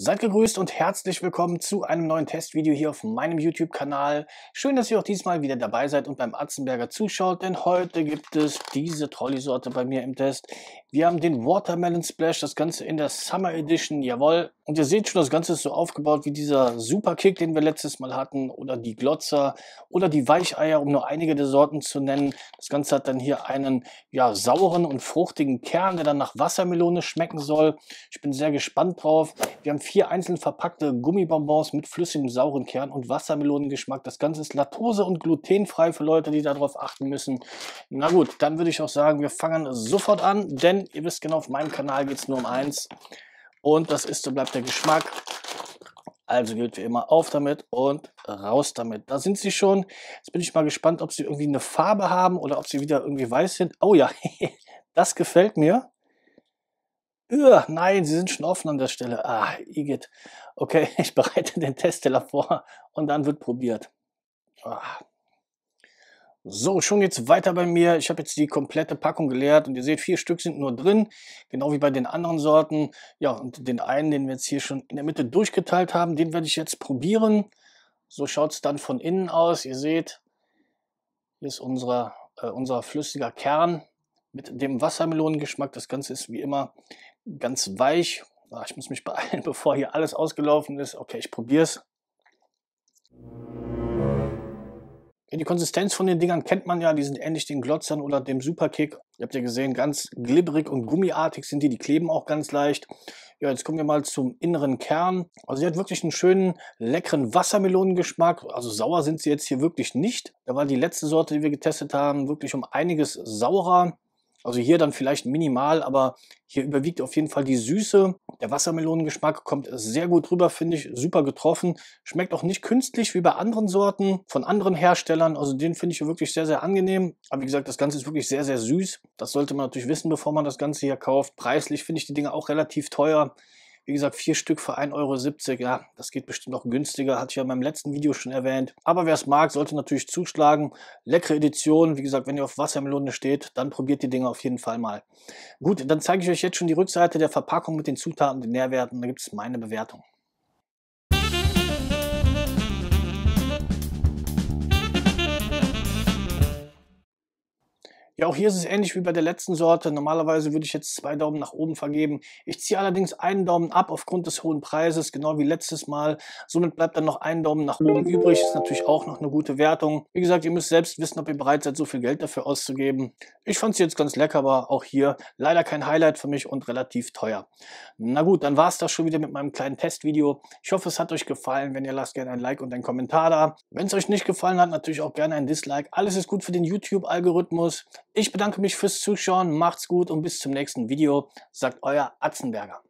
Seid gegrüßt und herzlich willkommen zu einem neuen Testvideo hier auf meinem YouTube-Kanal. Schön, dass ihr auch diesmal wieder dabei seid und beim Atzenberger zuschaut, denn heute gibt es diese Trolley-Sorte bei mir im Test. Wir haben den Watermelon Splash, das Ganze in der Summer Edition, jawohl. Und ihr seht schon, das Ganze ist so aufgebaut wie dieser Superkick, den wir letztes Mal hatten, oder die Glotzer, oder die Weicheier, um nur einige der Sorten zu nennen. Das Ganze hat dann hier einen ja, sauren und fruchtigen Kern, der dann nach Wassermelone schmecken soll. Ich bin sehr gespannt drauf. Wir haben vier einzeln verpackte Gummibonbons mit flüssigem sauren Kern und Wassermelonengeschmack. Das Ganze ist Latose und glutenfrei für Leute, die darauf achten müssen. Na gut, dann würde ich auch sagen, wir fangen sofort an, denn denn ihr wisst genau, auf meinem Kanal geht es nur um eins. Und das ist so bleibt der Geschmack. Also gilt wie immer auf damit und raus damit. Da sind sie schon. Jetzt bin ich mal gespannt, ob sie irgendwie eine Farbe haben oder ob sie wieder irgendwie weiß sind. Oh ja, das gefällt mir. Üah, nein, sie sind schon offen an der Stelle. Ah, Igitt. Okay, ich bereite den Testteller vor und dann wird probiert. Ah. So, schon geht's weiter bei mir. Ich habe jetzt die komplette Packung geleert und ihr seht, vier Stück sind nur drin, genau wie bei den anderen Sorten. Ja, und den einen, den wir jetzt hier schon in der Mitte durchgeteilt haben, den werde ich jetzt probieren. So schaut es dann von innen aus. Ihr seht, hier ist unsere, äh, unser flüssiger Kern mit dem Wassermelonengeschmack. Das Ganze ist wie immer ganz weich. Ach, ich muss mich beeilen, bevor hier alles ausgelaufen ist. Okay, ich probiere es. Ja, Die Konsistenz von den Dingern kennt man ja, die sind ähnlich den Glotzern oder dem Superkick. Ihr habt ja gesehen, ganz glibberig und gummiartig sind die, die kleben auch ganz leicht. Ja, jetzt kommen wir mal zum inneren Kern. Also sie hat wirklich einen schönen, leckeren Wassermelonengeschmack. Also sauer sind sie jetzt hier wirklich nicht. Da war die letzte Sorte, die wir getestet haben, wirklich um einiges saurer. Also hier dann vielleicht minimal, aber hier überwiegt auf jeden Fall die Süße. Der Wassermelonengeschmack kommt sehr gut rüber, finde ich. Super getroffen. Schmeckt auch nicht künstlich wie bei anderen Sorten von anderen Herstellern. Also den finde ich wirklich sehr, sehr angenehm. Aber wie gesagt, das Ganze ist wirklich sehr, sehr süß. Das sollte man natürlich wissen, bevor man das Ganze hier kauft. Preislich finde ich die Dinge auch relativ teuer. Wie gesagt, vier Stück für 1,70 Euro. Ja, das geht bestimmt auch günstiger, hatte ich ja in meinem letzten Video schon erwähnt. Aber wer es mag, sollte natürlich zuschlagen. Leckere Edition. Wie gesagt, wenn ihr auf Wassermelone steht, dann probiert die Dinge auf jeden Fall mal. Gut, dann zeige ich euch jetzt schon die Rückseite der Verpackung mit den Zutaten, den Nährwerten. Da gibt es meine Bewertung. Ja, auch hier ist es ähnlich wie bei der letzten Sorte. Normalerweise würde ich jetzt zwei Daumen nach oben vergeben. Ich ziehe allerdings einen Daumen ab aufgrund des hohen Preises, genau wie letztes Mal. Somit bleibt dann noch ein Daumen nach oben übrig. Ist natürlich auch noch eine gute Wertung. Wie gesagt, ihr müsst selbst wissen, ob ihr bereit seid, so viel Geld dafür auszugeben. Ich fand sie jetzt ganz lecker, aber auch hier leider kein Highlight für mich und relativ teuer. Na gut, dann war es das schon wieder mit meinem kleinen Testvideo. Ich hoffe, es hat euch gefallen. Wenn ihr lasst gerne ein Like und einen Kommentar da. Wenn es euch nicht gefallen hat, natürlich auch gerne ein Dislike. Alles ist gut für den YouTube-Algorithmus. Ich bedanke mich fürs Zuschauen, macht's gut und bis zum nächsten Video, sagt euer Atzenberger.